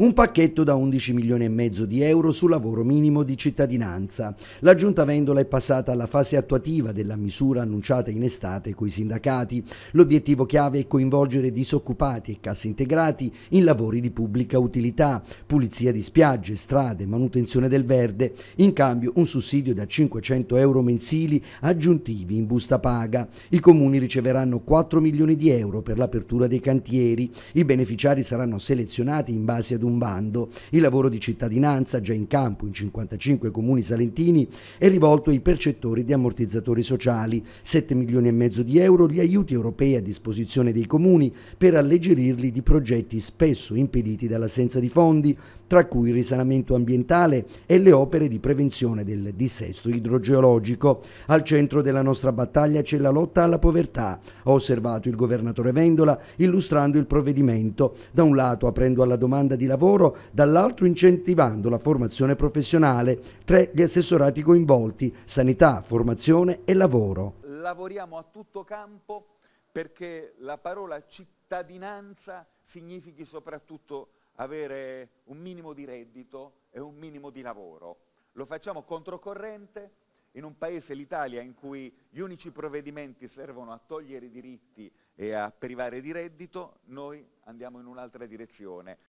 un pacchetto da 11 milioni e mezzo di euro sul lavoro minimo di cittadinanza. La giunta Vendola è passata alla fase attuativa della misura annunciata in estate coi sindacati. L'obiettivo chiave è coinvolgere disoccupati e casse integrati in lavori di pubblica utilità, pulizia di spiagge, strade, manutenzione del verde, in cambio un sussidio da 500 euro mensili aggiuntivi in busta paga. I comuni riceveranno 4 milioni di euro per l'apertura dei cantieri. I beneficiari saranno selezionati in base ad un un bando. Il lavoro di cittadinanza, già in campo in 55 comuni salentini, è rivolto ai percettori di ammortizzatori sociali. 7 milioni e mezzo di euro gli aiuti europei a disposizione dei comuni per alleggerirli di progetti spesso impediti dall'assenza di fondi, tra cui il risanamento ambientale e le opere di prevenzione del dissesto idrogeologico. Al centro della nostra battaglia c'è la lotta alla povertà, ha osservato il governatore Vendola illustrando il provvedimento, da un lato aprendo alla domanda di lavoro lavoro, dall'altro incentivando la formazione professionale Tre gli assessorati coinvolti, sanità, formazione e lavoro. Lavoriamo a tutto campo perché la parola cittadinanza significhi soprattutto avere un minimo di reddito e un minimo di lavoro. Lo facciamo controcorrente in un paese, l'Italia, in cui gli unici provvedimenti servono a togliere i diritti e a privare di reddito, noi andiamo in un'altra direzione.